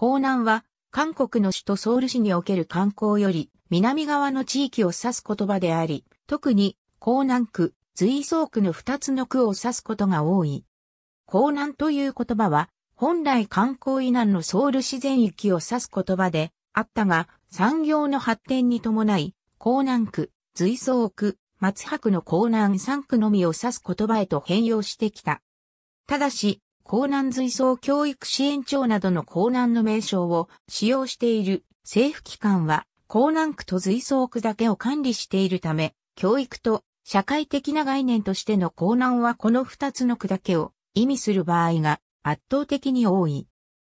江南は、韓国の首都ソウル市における観光より、南側の地域を指す言葉であり、特に、江南区、随想区の二つの区を指すことが多い。江南という言葉は、本来観光以南のソウル自然域を指す言葉であったが、産業の発展に伴い、江南区、随想区、松白の江南3区のみを指す言葉へと変容してきた。ただし、江南随想教育支援庁などの江南の名称を使用している政府機関は、江南区と随想区だけを管理しているため、教育と社会的な概念としての江南はこの二つの区だけを意味する場合が圧倒的に多い。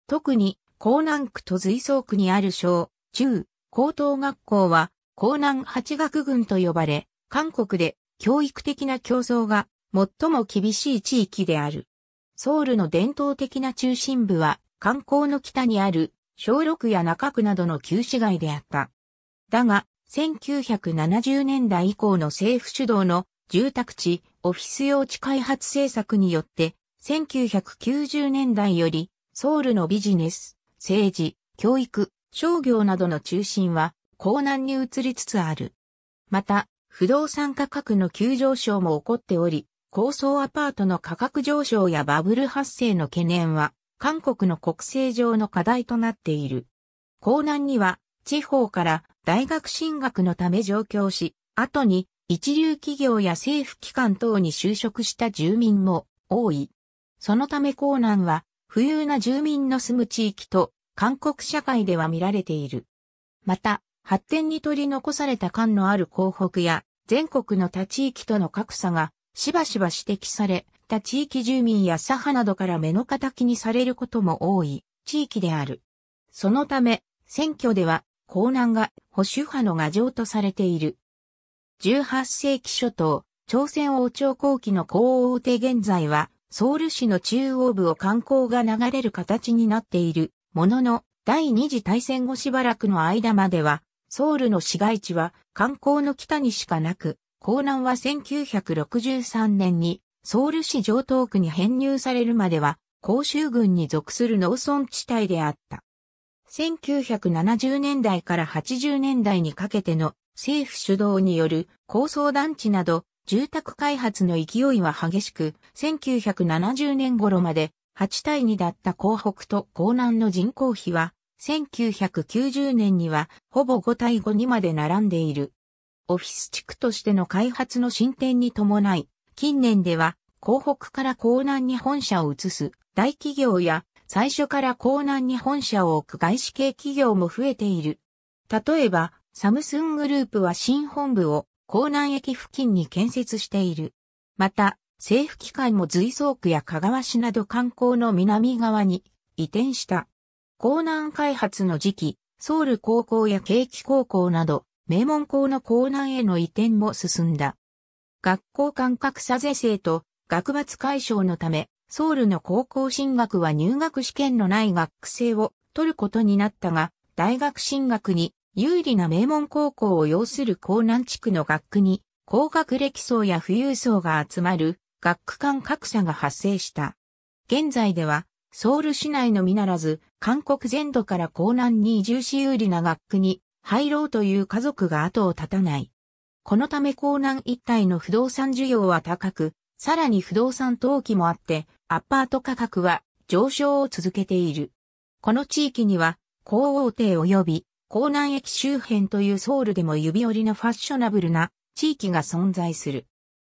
特に、江南区と随想区にある小、中、高等学校は、江南八学群と呼ばれ、韓国で教育的な競争が最も厳しい地域である。ソウルの伝統的な中心部は、観光の北にある、小六や中区などの旧市街であった。だが、1970年代以降の政府主導の住宅地、オフィス用地開発政策によって、1990年代より、ソウルのビジネス、政治、教育、商業などの中心は、江南に移りつつある。また、不動産価格の急上昇も起こっており、高層アパートの価格上昇やバブル発生の懸念は、韓国の国勢上の課題となっている。江南には、地方から大学進学のため上京し、後に一流企業や政府機関等に就職した住民も多い。そのため江南は、富裕な住民の住む地域と、韓国社会では見られている。また、発展に取り残された感のある広北や、全国の他地域との格差がしばしば指摘され、他地域住民や左派などから目の敵にされることも多い地域である。そのため、選挙では、江南が保守派の牙城とされている。18世紀初頭、朝鮮王朝後期の皇王帝現在は、ソウル市の中央部を観光が流れる形になっているものの、第二次大戦後しばらくの間までは、ソウルの市街地は観光の北にしかなく、江南は1963年にソウル市上東区に編入されるまでは広州軍に属する農村地帯であった。1970年代から80年代にかけての政府主導による高層団地など住宅開発の勢いは激しく、1970年頃まで8対2だった江北と江南の人口比は、1990年にはほぼ5対5にまで並んでいる。オフィス地区としての開発の進展に伴い、近年では、広北から江南に本社を移す大企業や、最初から江南に本社を置く外資系企業も増えている。例えば、サムスングループは新本部を江南駅付近に建設している。また、政府機関も随走区や香川市など観光の南側に移転した。江南開発の時期、ソウル高校や景気高校など、名門校の校南への移転も進んだ。学校間格差是正と学罰解消のため、ソウルの高校進学は入学試験のない学生を取ることになったが、大学進学に有利な名門高校を要する江南地区の学区に高学歴層や富裕層が集まる学区間格差が発生した。現在ではソウル市内のみならず韓国全土から江南に移住し有利な学区に入ろうという家族が後を絶たない。このため江南一帯の不動産需要は高く、さらに不動産投機もあって、アパート価格は上昇を続けている。この地域には、高王帝及び、江南駅周辺というソウルでも指折りのファッショナブルな地域が存在する。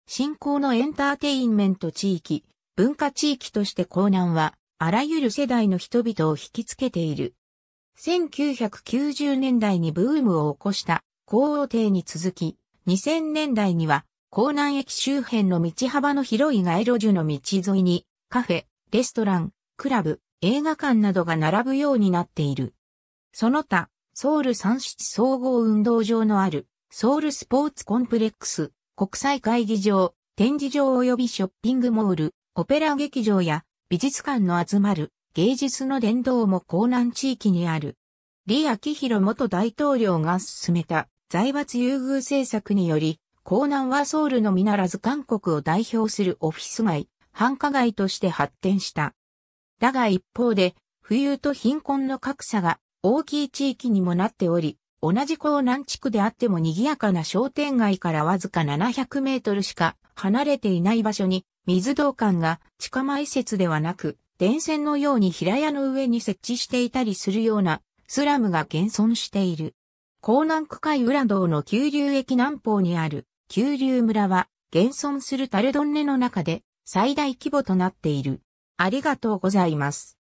新興のエンターテインメント地域、文化地域として江南は、あらゆる世代の人々を引きつけている。1990年代にブームを起こした皇王亭に続き、2000年代には、港南駅周辺の道幅の広い街路樹の道沿いに、カフェ、レストラン、クラブ、映画館などが並ぶようになっている。その他、ソウル三七総合運動場のある、ソウルスポーツコンプレックス、国際会議場、展示場及びショッピングモール、オペラ劇場や美術館の集まる芸術の伝道も江南地域にある。李昭弘元大統領が進めた財閥優遇政策により、江南はソウルのみならず韓国を代表するオフィス街、繁華街として発展した。だが一方で、富裕と貧困の格差が大きい地域にもなっており、同じ江南地区であっても賑やかな商店街からわずか700メートルしか離れていない場所に、水道管が地下埋設ではなく、電線のように平屋の上に設置していたりするようなスラムが現存している。江南区海浦道の急流駅南方にある九龍村は現存するタルドンネの中で最大規模となっている。ありがとうございます。